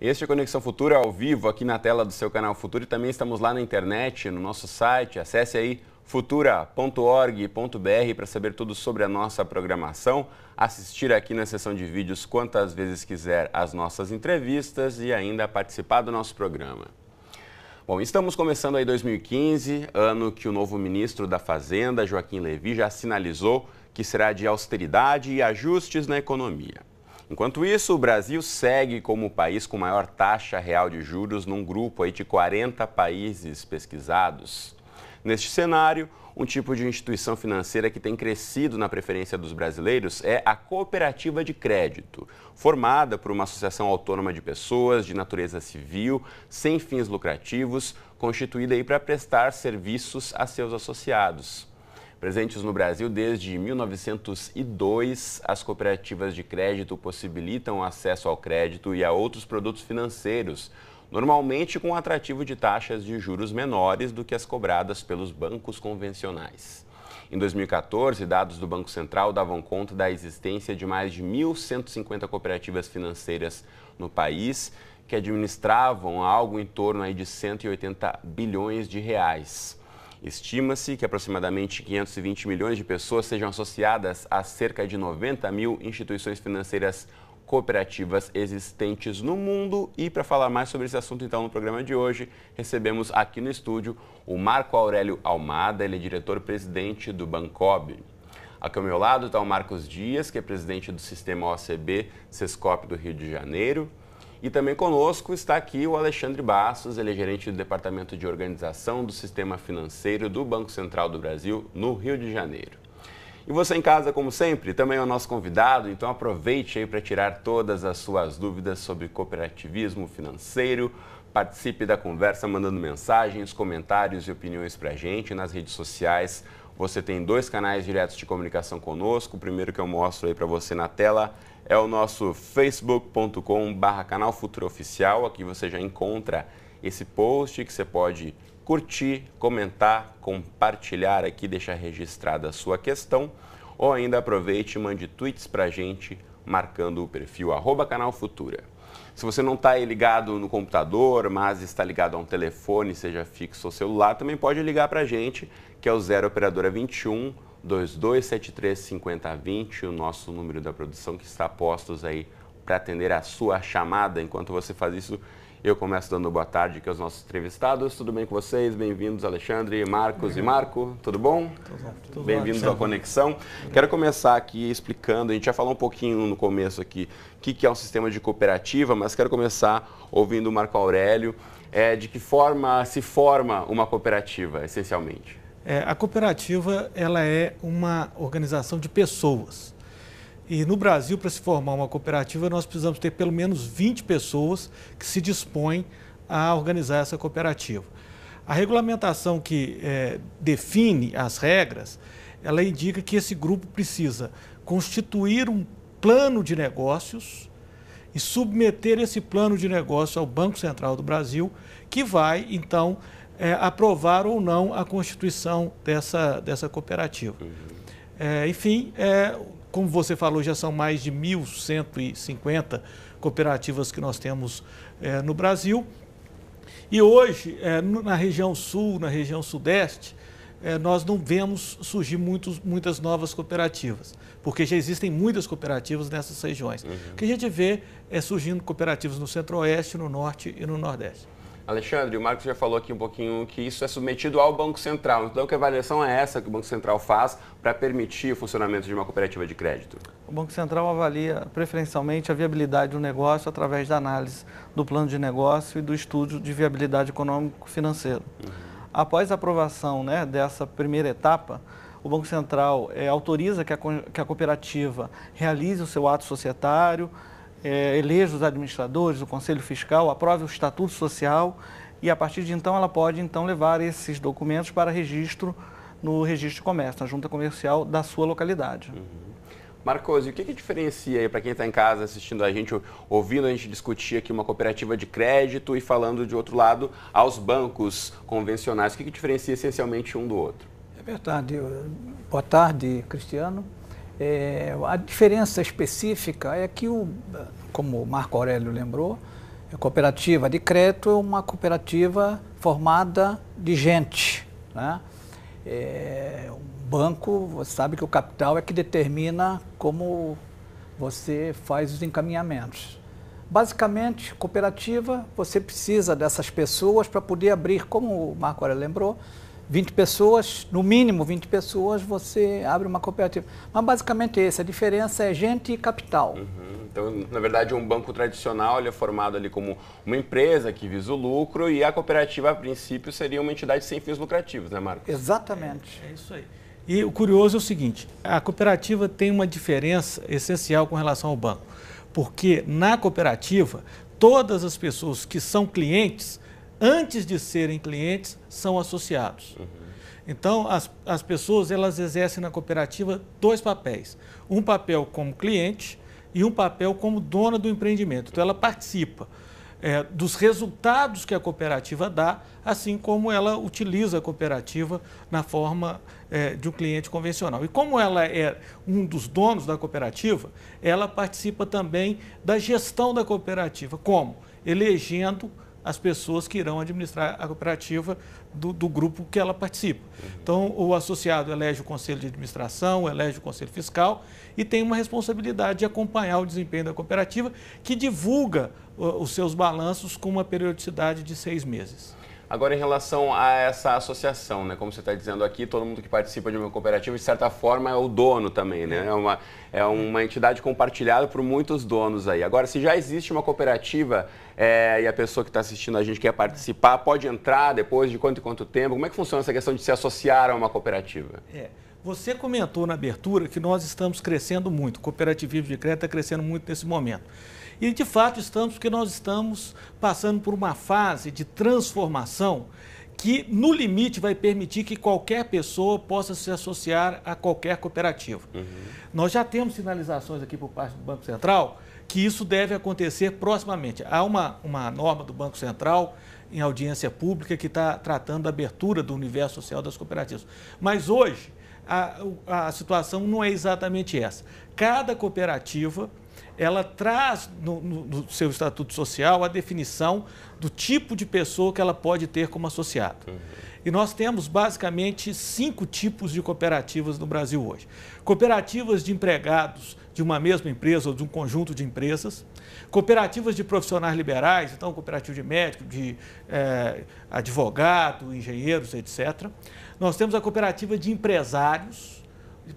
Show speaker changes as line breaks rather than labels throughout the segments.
Este é Conexão Futura ao vivo aqui na tela do seu canal Futuro e também estamos lá na internet, no nosso site. Acesse aí futura.org.br para saber tudo sobre a nossa programação, assistir aqui na seção de vídeos quantas vezes quiser as nossas entrevistas e ainda participar do nosso programa. Bom, estamos começando aí 2015, ano que o novo ministro da Fazenda, Joaquim Levi, já sinalizou que será de austeridade e ajustes na economia. Enquanto isso, o Brasil segue como o país com maior taxa real de juros num grupo aí de 40 países pesquisados. Neste cenário, um tipo de instituição financeira que tem crescido na preferência dos brasileiros é a cooperativa de crédito, formada por uma associação autônoma de pessoas de natureza civil, sem fins lucrativos, constituída para prestar serviços a seus associados. Presentes no Brasil desde 1902, as cooperativas de crédito possibilitam acesso ao crédito e a outros produtos financeiros, normalmente com atrativo de taxas de juros menores do que as cobradas pelos bancos convencionais. Em 2014, dados do Banco Central davam conta da existência de mais de 1.150 cooperativas financeiras no país, que administravam algo em torno aí de 180 bilhões de reais. Estima-se que aproximadamente 520 milhões de pessoas sejam associadas a cerca de 90 mil instituições financeiras cooperativas existentes no mundo. E para falar mais sobre esse assunto, então, no programa de hoje, recebemos aqui no estúdio o Marco Aurélio Almada, ele é diretor-presidente do Bancob. Aqui ao meu lado está o Marcos Dias, que é presidente do sistema OCB Sescop do Rio de Janeiro. E também conosco está aqui o Alexandre Bastos, ele é gerente do Departamento de Organização do Sistema Financeiro do Banco Central do Brasil, no Rio de Janeiro. E você em casa, como sempre, também é o nosso convidado, então aproveite aí para tirar todas as suas dúvidas sobre cooperativismo financeiro. Participe da conversa mandando mensagens, comentários e opiniões para a gente nas redes sociais você tem dois canais diretos de comunicação conosco. O primeiro que eu mostro aí para você na tela é o nosso facebook.com/barra canal Futuro Oficial. Aqui você já encontra esse post que você pode curtir, comentar, compartilhar aqui, deixar registrada a sua questão. Ou ainda aproveite e mande tweets para a gente marcando o perfil arroba canal Futura. Se você não está ligado no computador, mas está ligado a um telefone, seja fixo ou celular, também pode ligar para a gente, que é o 0 Operadora 21 2273 5020, o nosso número da produção que está postos aí para atender a sua chamada. Enquanto você faz isso, eu começo dando boa tarde aqui aos nossos entrevistados. Tudo bem com vocês? Bem-vindos, Alexandre, Marcos e Marco. Tudo bom? Tudo bom. Bem-vindos à Conexão. Quero começar aqui explicando, a gente já falou um pouquinho no começo aqui, o que, que é um sistema de cooperativa, mas quero começar ouvindo o Marco Aurélio. É, de que forma se forma uma cooperativa, essencialmente?
É, a cooperativa ela é uma organização de pessoas. E no Brasil, para se formar uma cooperativa, nós precisamos ter pelo menos 20 pessoas que se dispõem a organizar essa cooperativa. A regulamentação que é, define as regras, ela indica que esse grupo precisa constituir um plano de negócios e submeter esse plano de negócio ao Banco Central do Brasil, que vai, então, é, aprovar ou não a constituição dessa, dessa cooperativa. Uhum. É, enfim, é, como você falou, já são mais de 1.150 cooperativas que nós temos é, no Brasil. E hoje, é, na região sul, na região sudeste, é, nós não vemos surgir muitos, muitas novas cooperativas, porque já existem muitas cooperativas nessas regiões. Uhum. O que a gente vê é surgindo cooperativas no centro-oeste, no norte e no nordeste.
Alexandre, o Marcos já falou aqui um pouquinho que isso é submetido ao Banco Central. Então, que avaliação é essa que o Banco Central faz para permitir o funcionamento de uma cooperativa de crédito?
O Banco
Central avalia preferencialmente a viabilidade do negócio através da análise do plano de negócio e do estudo de viabilidade econômico-financeiro. Uhum. Após a aprovação né, dessa primeira etapa, o Banco Central é, autoriza que a, que a cooperativa realize o seu ato societário, é, eleja os administradores, o conselho fiscal, aprove o estatuto social e a partir de então ela pode então levar esses documentos para registro no registro de comércio, na junta comercial da sua localidade. Uhum.
Marcos, e o que, que diferencia para quem está em casa assistindo a gente, ouvindo a gente discutir aqui uma cooperativa de crédito e falando de outro lado aos bancos convencionais? O que, que diferencia essencialmente um do outro?
É verdade. Boa tarde, Cristiano. É, a diferença específica é que, o, como o Marco Aurélio lembrou, a cooperativa de crédito é uma cooperativa formada de gente. Né? É, um banco, você sabe que o capital é que determina como você faz os encaminhamentos. Basicamente, cooperativa, você precisa dessas pessoas para poder abrir, como o Marco Aurélio lembrou, 20 pessoas, no mínimo 20 pessoas, você abre uma cooperativa. Mas basicamente é isso, a diferença é gente e capital.
Uhum. Então, na verdade, um banco tradicional ele é formado ali como uma empresa que visa o lucro e a cooperativa, a princípio, seria uma entidade sem fins lucrativos, né, Marco?
Exatamente.
É, é isso aí.
E o curioso é o seguinte, a cooperativa tem uma diferença essencial com relação ao banco, porque na cooperativa, todas as pessoas que são clientes antes de serem clientes, são associados. Uhum. Então, as, as pessoas elas exercem na cooperativa dois papéis: um papel como cliente e um papel como dona do empreendimento. Então, ela participa é, dos resultados que a cooperativa dá, assim como ela utiliza a cooperativa na forma é, de um cliente convencional. E como ela é um dos donos da cooperativa, ela participa também da gestão da cooperativa. Como? Elegendo as pessoas que irão administrar a cooperativa do, do grupo que ela participa. Uhum. Então, o associado elege o conselho de administração, elege o conselho fiscal e tem uma responsabilidade de acompanhar o desempenho da cooperativa, que divulga os seus balanços com uma
periodicidade de seis meses. Agora, em relação a essa associação, né? como você está dizendo aqui, todo mundo que participa de uma cooperativa, de certa forma, é o dono também, né? É uma, é uma entidade compartilhada por muitos donos aí. Agora, se já existe uma cooperativa é, e a pessoa que está assistindo a gente quer participar, pode entrar depois de quanto quanto tempo? Como é que funciona essa questão de se associar a uma cooperativa?
É. Você comentou na abertura que nós estamos crescendo muito, cooperativismo de crédito está crescendo muito nesse momento. E de fato estamos, porque nós estamos passando por uma fase de transformação que, no limite, vai permitir que qualquer pessoa possa se associar a qualquer cooperativa. Uhum. Nós já temos sinalizações aqui por parte do Banco Central que isso deve acontecer proximamente. Há uma, uma norma do Banco Central em audiência pública que está tratando da abertura do universo social das cooperativas. Mas hoje, a, a situação não é exatamente essa. Cada cooperativa ela traz no, no, no, seu estatuto social a definição do tipo de pessoa que ela pode ter como associado. Uhum. E nós temos basicamente cinco tipos de cooperativas no Brasil hoje: cooperativas de empregados de uma mesma empresa ou de um conjunto de empresas, cooperativas de profissionais liberais, então cooperativa de médico, de eh, advogado, engenheiros, etc. Nós temos a cooperativa de empresários,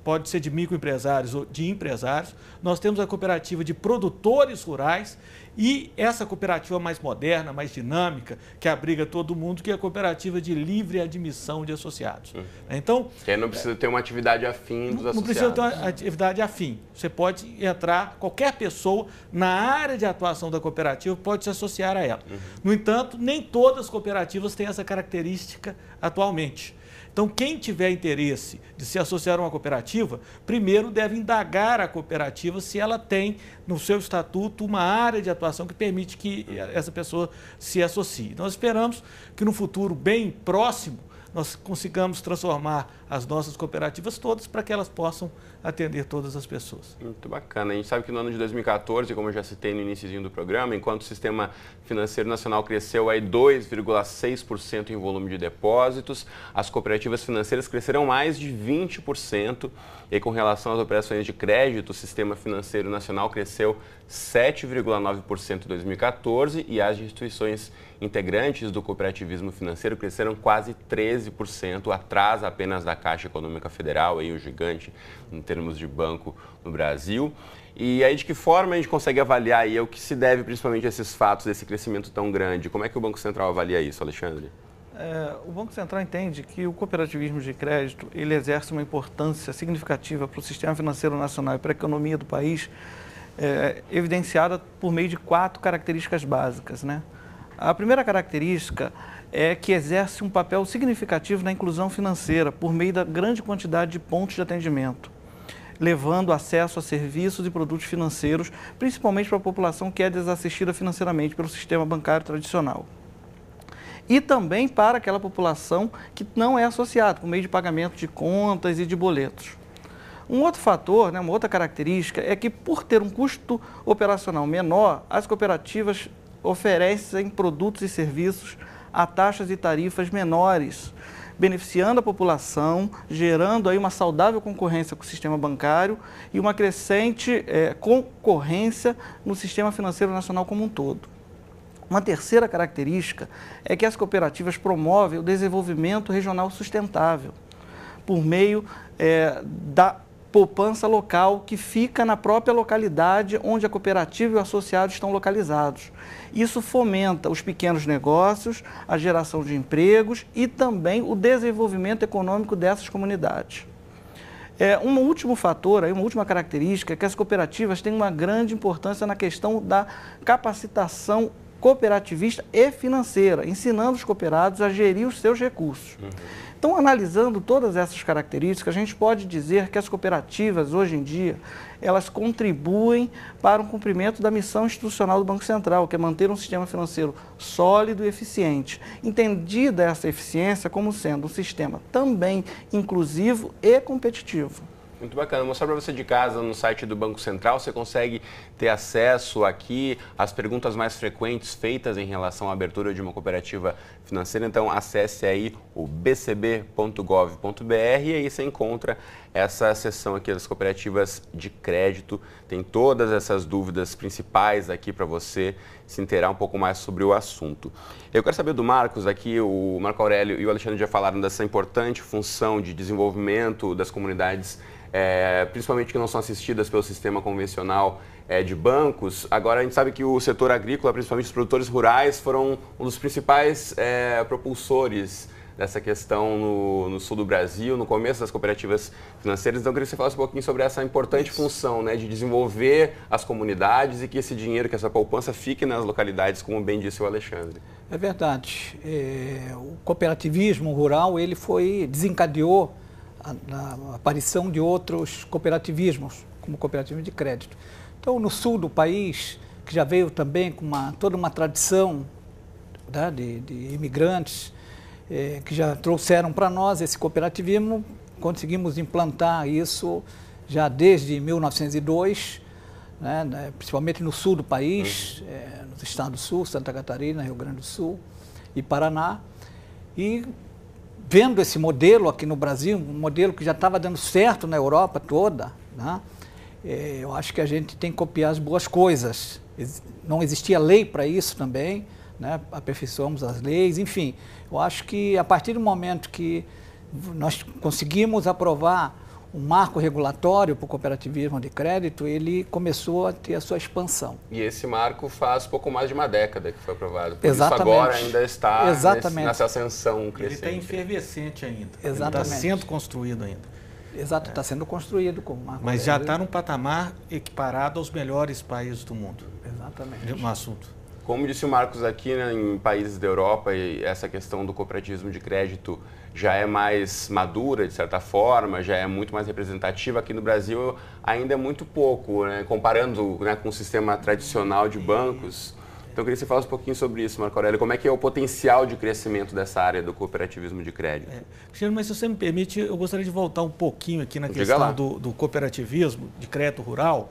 pode ser de microempresários ou de empresários. Nós temos a cooperativa de produtores rurais e essa cooperativa mais moderna, mais dinâmica, que abriga todo mundo, que é a cooperativa de livre admissão de associados. Uhum.
Né? Então, que aí não precisa ter uma atividade afim dos não, associados. Não precisa ter uma
atividade afim. Você pode entrar, qualquer pessoa na área de atuação da cooperativa pode se associar a ela. Uhum. No entanto, nem todas as cooperativas têm essa característica atualmente. Então, quem tiver interesse de se associar a uma cooperativa, primeiro deve indagar a cooperativa se ela tem no seu estatuto uma área de atuação que permite que essa pessoa se associe. Nós esperamos que no futuro bem próximo nós consigamos transformar as nossas cooperativas todas para que elas possam atender todas as pessoas. Muito
bacana. A gente sabe que no ano de 2014, como eu já citei no iníciozinho do programa, enquanto o sistema financeiro nacional cresceu aí 2,6% em volume de depósitos, as cooperativas financeiras cresceram mais de 20%. E com relação às operações de crédito, o sistema financeiro nacional cresceu 7,9% em 2014 e as instituições integrantes do cooperativismo financeiro cresceram quase 13%, atrás apenas da Caixa Econômica Federal, aí o gigante em termos de banco no Brasil. E aí de que forma a gente consegue avaliar aí o que se deve principalmente a esses fatos, desse crescimento tão grande? Como é que o Banco Central avalia isso, Alexandre?
É, o Banco Central entende que o cooperativismo de crédito ele exerce uma importância significativa para o sistema financeiro nacional e para a economia do país, é, evidenciada por meio de quatro características básicas. Né? A primeira característica é que exerce um papel significativo na inclusão financeira por meio da grande quantidade de pontos de atendimento, levando acesso a serviços e produtos financeiros, principalmente para a população que é desassistida financeiramente pelo sistema bancário tradicional. E também para aquela população que não é associada, por meio de pagamento de contas e de boletos. Um outro fator, né, uma outra característica, é que por ter um custo operacional menor, as cooperativas oferecem produtos e serviços a taxas e tarifas menores, beneficiando a população, gerando aí uma saudável concorrência com o sistema bancário e uma crescente é, concorrência no sistema financeiro nacional como um todo. Uma terceira característica é que as cooperativas promovem o desenvolvimento regional sustentável por meio é, da poupança local que fica na própria localidade onde a cooperativa e o associado estão localizados. Isso fomenta os pequenos negócios, a geração de empregos e também o desenvolvimento econômico dessas comunidades. É, um último fator, aí, uma última característica, é que as cooperativas têm uma grande importância na questão da capacitação cooperativista e financeira, ensinando os cooperados a gerir os seus recursos. Uhum. Então, analisando todas essas características, a gente pode dizer que as cooperativas, hoje em dia, elas contribuem para o cumprimento da missão institucional do Banco Central, que é manter um sistema financeiro sólido e eficiente. Entendida essa eficiência como sendo um sistema também inclusivo e competitivo.
Muito bacana. Vou mostrar para você de casa no site do Banco Central, você consegue ter acesso aqui às perguntas mais frequentes feitas em relação à abertura de uma cooperativa financeira. Então, acesse aí o bcb.gov.br e aí você encontra essa seção aqui das cooperativas de crédito. Tem todas essas dúvidas principais aqui para você se inteirar um pouco mais sobre o assunto. Eu quero saber do Marcos aqui, o Marco Aurélio e o Alexandre já falaram dessa importante função de desenvolvimento das comunidades é, principalmente que não são assistidas pelo sistema convencional é, de bancos. Agora, a gente sabe que o setor agrícola, principalmente os produtores rurais, foram um dos principais é, propulsores dessa questão no, no, sul do Brasil, no começo das cooperativas financeiras. Então, eu queria que você falasse um pouquinho sobre essa importante função né, de desenvolver as comunidades e que esse dinheiro, que essa poupança, fique nas localidades, como bem disse o Alexandre.
É verdade. É, o cooperativismo rural ele foi desencadeou a, a aparição de outros cooperativismos, como o cooperativismo de crédito. Então, no sul do país, que já veio também com uma, toda uma tradição né, de, de, imigrantes, eh, que já trouxeram para nós esse cooperativismo, conseguimos implantar isso já desde 1902, né, né, principalmente no sul do país, uhum. Eh, nos estados do sul, Santa Catarina, Rio Grande do Sul e Paraná. E vendo esse modelo aqui no Brasil, um modelo que já estava dando certo na Europa toda, né? É, eu acho que a gente tem que copiar as boas coisas. Não existia lei para isso também, né? aperfeiçoamos as leis, enfim. Eu acho que a partir do momento que nós conseguimos aprovar o marco regulatório para o cooperativismo de crédito, ele começou a ter a sua expansão.
E esse marco faz pouco mais de uma década que foi aprovado. Por Exatamente. Isso agora ainda está Exatamente. Nesse, nessa ascensão tá crescente. Ele está
efervescente ainda.
Tá
Exatamente. Está sendo
construído ainda. Exato, está é. sendo construído como marco. Mas já está num patamar equiparado aos melhores países do mundo. Exatamente. No assunto.
Como disse o Marcos aqui, né, em países da Europa, essa questão do cooperativismo de crédito já é mais madura, de certa forma, já é muito mais representativa. Aqui no Brasil ainda é muito pouco, né, comparando né, com o sistema tradicional de bancos. Então, eu queria que você falasse um pouquinho sobre isso, Marco Aurélio. Como é que é o potencial de crescimento dessa área do cooperativismo de crédito? É.
Cristiano, mas se você me permite, eu gostaria de voltar um pouquinho aqui na Diga questão do, do, cooperativismo de crédito rural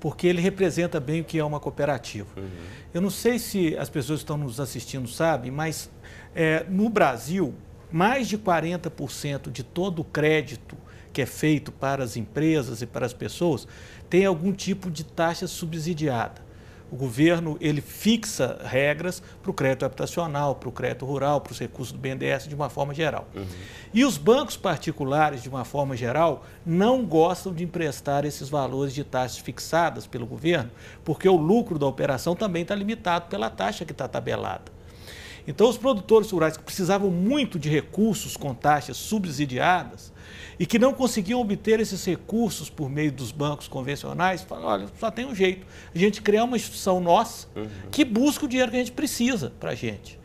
porque ele representa bem o que é uma cooperativa. Uhum. Eu não sei se as pessoas que estão nos assistindo sabem, mas é, no Brasil, mais de 40% de todo o crédito que é feito para as empresas e para as pessoas tem algum tipo de taxa subsidiada o governo ele fixa regras para o crédito habitacional, para o crédito rural, para os recursos do BNDES de uma forma geral. Uhum. E os bancos particulares, de uma forma geral, não gostam de emprestar esses valores de taxas fixadas pelo governo, porque o lucro da operação também está limitado pela taxa que está tabelada. Então, os produtores rurais que precisavam muito de recursos com taxas subsidiadas, e que não conseguiam obter esses recursos por meio dos bancos convencionais, falam, olha, só tem um jeito. A gente criar uma instituição nossa uhum. que busca o dinheiro que a gente precisa para a gente.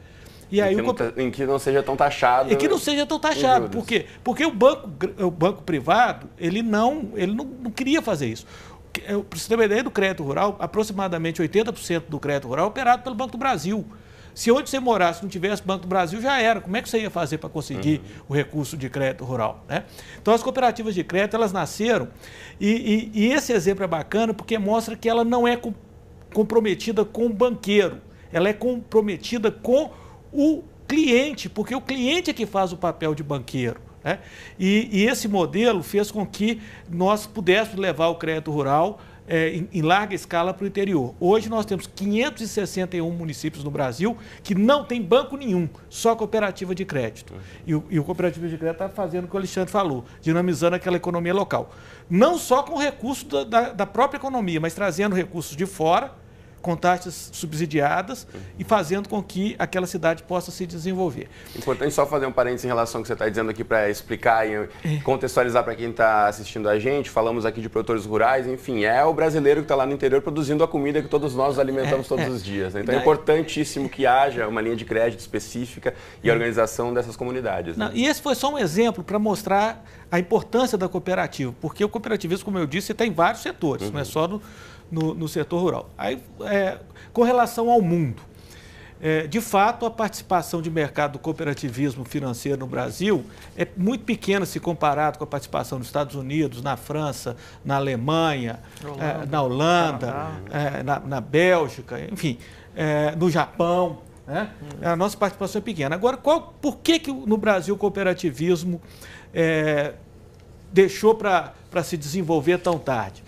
E aí, em, que não, tá, em que não seja tão taxado. Em que não seja tão taxado. Por quê? Porque o banco, o banco privado, ele não, ele não, não queria fazer isso. Para você eh, ter uma ideia do crédito rural, aproximadamente 80% do crédito rural é operado pelo Banco do Brasil. Se onde você morasse, não tivesse Banco do Brasil, já era. Como é que você ia fazer para conseguir uhum. o recurso de crédito rural? Né? Então, as cooperativas de crédito, elas nasceram e, e, e esse exemplo é bacana porque mostra que ela não é com, comprometida com o banqueiro, ela é comprometida com o cliente, porque o cliente é que faz o papel de banqueiro. Né? E, e esse modelo fez com que nós pudéssemos levar o crédito rural é, em, em, larga escala para o interior. Hoje nós temos 561 municípios no Brasil que não tem banco nenhum, só cooperativa de crédito. Uhum. E o, e o cooperativa de crédito está fazendo o que o Alexandre falou, dinamizando aquela economia local. Não só com recursos da, da, da própria economia, mas trazendo recursos de fora com taxas subsidiadas e fazendo com que aquela cidade
possa se desenvolver. Importante só fazer um parênteses em relação ao que você está dizendo aqui para explicar e é. contextualizar para quem está assistindo a gente. Falamos aqui de produtores rurais, enfim, é o brasileiro que está lá no interior produzindo a comida que todos nós alimentamos é, todos é. os dias. Né? Então é importantíssimo que haja uma linha de crédito específica e é. organização dessas comunidades. Né? e
esse foi só um exemplo para mostrar a importância da cooperativa, porque o cooperativismo, como eu disse, tem vários setores, uhum. não é só no no, no setor rural. Aí, é, com relação ao mundo, é, de fato, a participação de mercado do cooperativismo financeiro no Brasil é muito pequena se comparado com a participação nos Estados Unidos, na França, na Alemanha, é, Holanda, é, na Holanda, é, na, na, Bélgica, enfim, é, no Japão. Né? Hum. A nossa participação é pequena. Agora, qual, por que, que no Brasil o cooperativismo é, deixou para se desenvolver tão tarde?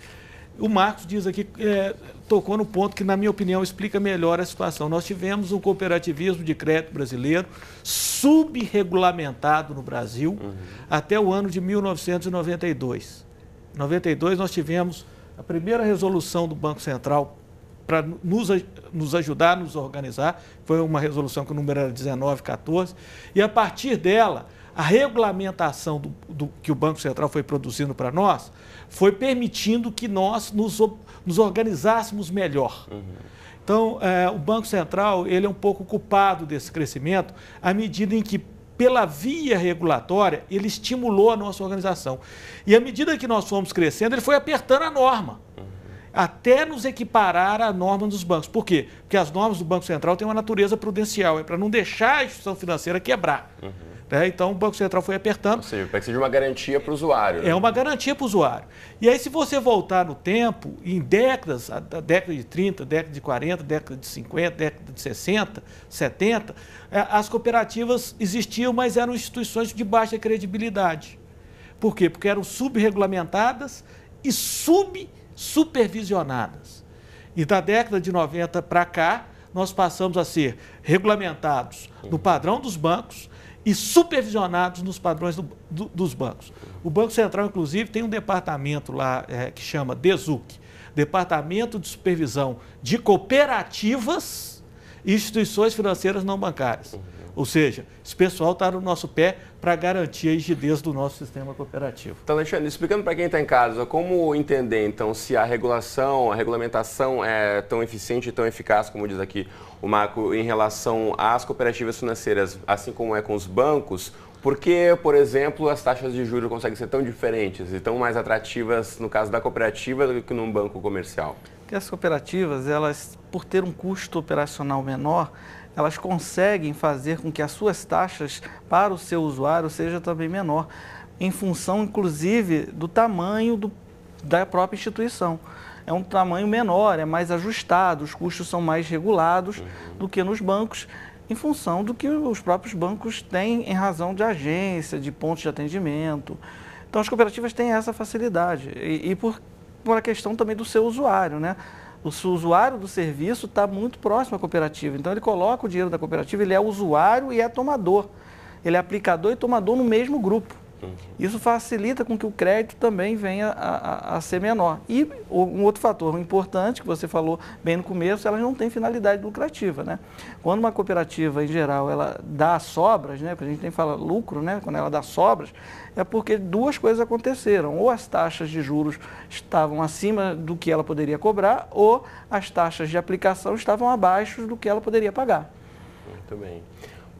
O Marcos diz aqui, é, tocou no ponto que, na minha opinião, explica melhor a situação. Nós tivemos um cooperativismo de crédito brasileiro subregulamentado no Brasil uhum. até o ano de 1992. Em 92 nós tivemos a primeira resolução do Banco Central para nos, nos ajudar a nos organizar, foi uma resolução que o número era 1914, e a partir dela, a regulamentação do, do que o Banco Central foi produzindo para nós foi permitindo que nós nos, nos organizássemos melhor. Uhum. Então, é, o Banco Central ele é um pouco culpado desse crescimento, à medida em que, pela via regulatória, ele estimulou a nossa organização. E à medida que nós fomos crescendo, ele foi apertando a norma, uhum. até nos equiparar à norma dos bancos. Por quê? Porque as normas do Banco Central têm uma natureza prudencial, é para não deixar a instituição financeira quebrar. Uhum. Né? Então o Banco Central foi apertando. Ou seja, é que seja uma garantia para o usuário. Né? É uma garantia para o usuário. E aí, se você voltar no tempo, em décadas, a década de 30, década de 40, década de 50, década de 60, 70, é, as cooperativas existiam, mas eram instituições de baixa credibilidade. Por quê? Porque eram subregulamentadas e sub-supervisionadas. E da década de 90 para cá, nós passamos a ser regulamentados no padrão dos bancos, e supervisionados nos padrões do, do, dos bancos. O Banco Central, inclusive, tem um departamento lá é, que chama DESUC, Departamento de Supervisão de Cooperativas e Instituições Financeiras Não Bancárias. Ou seja, esse pessoal está no nosso pé para garantir a rigidez do nosso sistema cooperativo.
Então, Alexandre, explicando para quem está em casa, como entender então se a regulação, a regulamentação é tão eficiente e tão eficaz, como diz aqui o Marco, em relação às cooperativas financeiras, assim como é com os bancos, por que, por exemplo, as taxas de juros conseguem ser tão diferentes e tão mais atrativas no caso da cooperativa do que num banco comercial?
Porque as cooperativas, elas, por ter um custo operacional menor, elas conseguem fazer com que as suas taxas para o seu usuário seja também menor, em função, inclusive, do tamanho do, da própria instituição. É um tamanho menor, é mais ajustado, os custos são mais regulados uhum. do que nos bancos, em função do que os próprios bancos têm em razão de agência, de pontos de atendimento. Então, as cooperativas têm essa facilidade. E, e por, por a questão também do seu usuário, né? o usuário do serviço está muito próximo à cooperativa. Então ele coloca o dinheiro da cooperativa, ele é usuário e é tomador. Ele é aplicador e tomador no mesmo grupo. Uhum. Isso facilita com que o crédito também venha a, a, a, ser menor. E um outro fator importante que você falou bem no começo, elas não têm finalidade lucrativa, né? Quando uma cooperativa em geral ela dá sobras, né? Porque a gente tem que falar lucro, né? Quando ela dá sobras, é porque duas coisas aconteceram: ou as taxas de juros estavam acima do que ela poderia cobrar, ou as taxas de aplicação estavam abaixo do que ela poderia pagar.
Muito bem.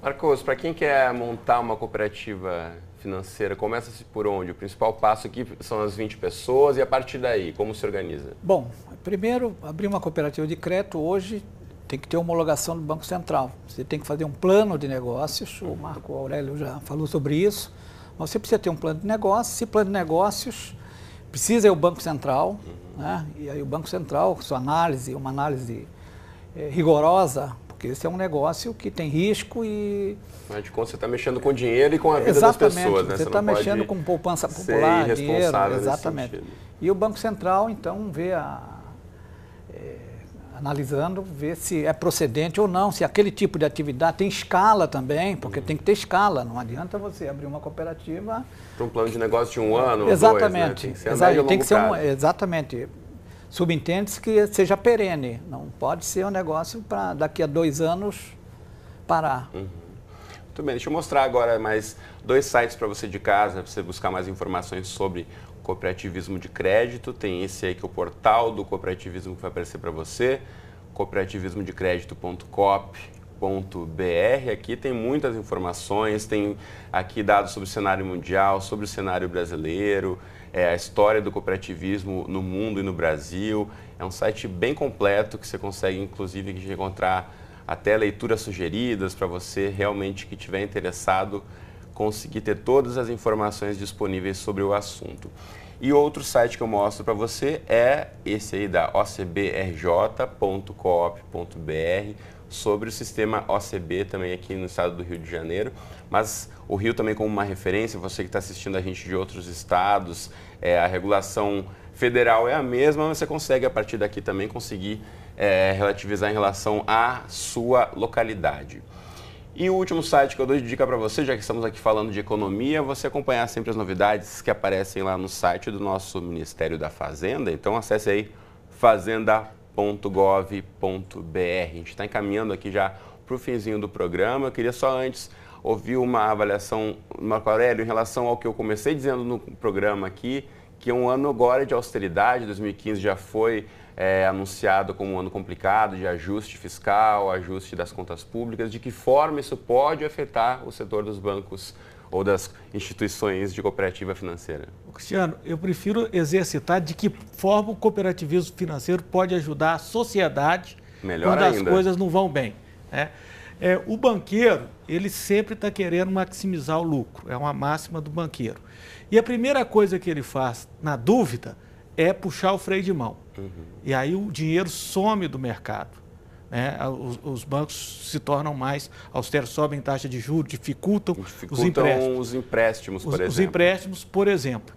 Marcos, para quem quer montar uma cooperativa financeira começa-se por onde? O principal passo aqui são as 20 pessoas e a partir daí, como se organiza?
Bom, primeiro, abrir uma cooperativa de crédito hoje tem que ter homologação do Banco Central. Você tem que fazer um plano de negócios, o Marco Aurélio já falou sobre isso, mas você precisa ter um plano de negócios. Esse plano de negócios precisa é o Banco Central, né? e aí o Banco Central, sua análise, uma análise eh, rigorosa porque esse é um negócio que tem risco e.
Mas de conta, você está mexendo com dinheiro e com a vida exatamente, das pessoas, né? Você está mexendo com poupança popular, dinheiro, exatamente.
E o Banco Central, então, vê a. É, analisando, vê se é procedente ou não, se aquele tipo de atividade tem escala também, porque uhum. tem que ter escala, não adianta você abrir uma cooperativa...
Para um plano de negócio de um ano exatamente, dois, né? Tem que ser, exatamente, tem que ser um,
Exatamente, subentende-se que seja perene. Não pode ser um negócio para daqui a dois anos parar.
Uhum. Muito bem, deixa eu mostrar agora mais dois sites para você de casa, para você buscar mais informações sobre cooperativismo de crédito. Tem esse aí que é o portal do cooperativismo que vai aparecer para você, cooperativismodecrédito.cop. .br Aqui tem muitas informações, tem aqui dados sobre o cenário mundial, sobre o cenário brasileiro, é, a história do cooperativismo no mundo e no Brasil. É um site bem completo que você consegue, inclusive, encontrar até leituras sugeridas para você realmente que tiver interessado conseguir ter todas as informações disponíveis sobre o assunto. E outro site que eu mostro para você é esse aí da ocbrj.coop.br sobre o sistema OCB também aqui no estado do Rio de Janeiro, mas o Rio também como uma referência, você que está assistindo a gente de outros estados, é, a regulação federal é a mesma, mas você consegue a partir daqui também conseguir é, relativizar em relação à sua localidade. E o último site que eu dou de dica para você, já que estamos aqui falando de economia, você acompanhar sempre as novidades que aparecem lá no site do nosso Ministério da Fazenda. Então acesse aí fazenda.com www.gov.br. A gente está encaminhando aqui já para o finzinho do programa. Eu queria só antes ouvir uma avaliação, Marco Aurélio, em relação ao que eu comecei dizendo no programa aqui, que um ano agora de austeridade, 2015 já foi é, anunciado como um ano complicado de ajuste fiscal, ajuste das contas públicas. De que forma isso pode afetar o setor dos bancos ou das instituições de cooperativa financeira?
Cristiano, eu prefiro exercitar de que forma o cooperativismo financeiro pode ajudar a sociedade
Melhor quando ainda. as coisas
não vão bem. Né? É, o banqueiro, ele sempre está querendo maximizar o lucro, é uma máxima do banqueiro. E a primeira coisa que ele faz, na dúvida, é puxar o freio de mão. Uhum. E aí o dinheiro some do mercado né, os, os, bancos se tornam mais austeros, sobem taxa de juros, dificultam, dificultam
os empréstimos. Os empréstimos, por os, exemplo. Os
empréstimos, por exemplo.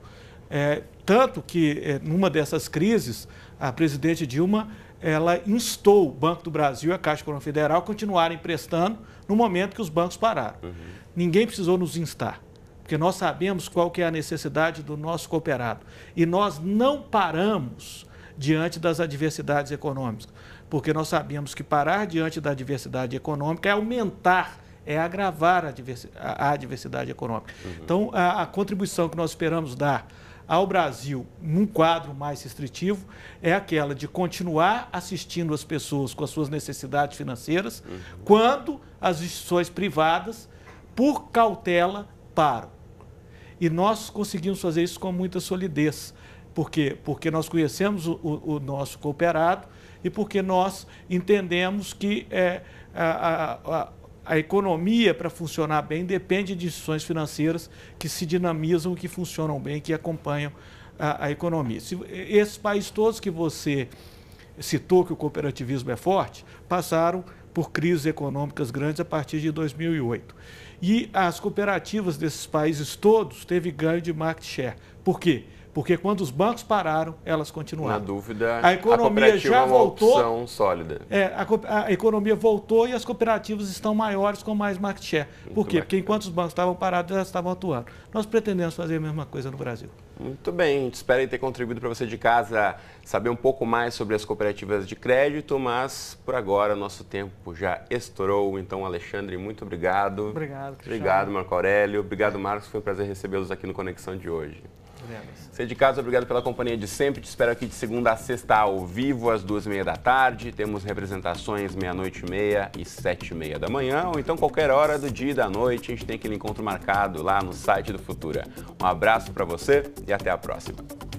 É, tanto que, é, numa dessas crises, a presidente Dilma ela instou o Banco do Brasil e a Caixa Econômica Federal a continuarem emprestando no momento que os bancos pararam. Uhum. Ninguém precisou nos instar, porque nós sabemos qual que é a necessidade do nosso cooperado. E nós não paramos diante das adversidades econômicas porque nós sabíamos que parar diante da adversidade econômica é aumentar, é agravar a, diversi a, a adversidade econômica. Uhum. Então, a, a contribuição que nós esperamos dar ao Brasil num quadro mais restritivo é aquela de continuar assistindo as pessoas com as suas necessidades financeiras, uhum. quando as instituições privadas, por cautela, param. E nós conseguimos fazer isso com muita solidez. Por quê? Porque nós conhecemos o, o, o nosso cooperado e porque nós entendemos que é, a, a, a a economia para funcionar bem depende de instituições financeiras que se dinamizam, que funcionam bem, que acompanham a, a economia. Se, esses países todos que você citou que o cooperativismo é forte passaram por crises econômicas grandes a partir de 2008. E as cooperativas desses países todos teve ganho de market share. Por quê? Porque quando os bancos pararam, elas continuaram. Na
dúvida, a economia a é já voltou. É uma opção sólida.
É, a, a, economia voltou e as cooperativas estão maiores com mais market share. Por quê? Porque enquanto os bancos estavam parados, elas estavam atuando. Nós pretendemos fazer a mesma coisa no Brasil.
Muito bem, espero ter contribuído para você de casa saber um pouco mais sobre as cooperativas de crédito, mas por agora nosso tempo já estourou. Então, Alexandre, muito obrigado. Obrigado, Cristiano. Obrigado, Marco Aurélio. Obrigado, Marcos. Foi um prazer recebê-los aqui no Conexão de hoje. Você de casa, obrigado pela companhia de sempre. Te espero aqui de segunda a sexta ao vivo, às duas e meia da tarde. Temos representações meia-noite e meia e sete e meia da manhã, ou então qualquer hora do dia e da noite. A gente tem aquele encontro marcado lá no site do Futura. Um abraço para você e até a próxima.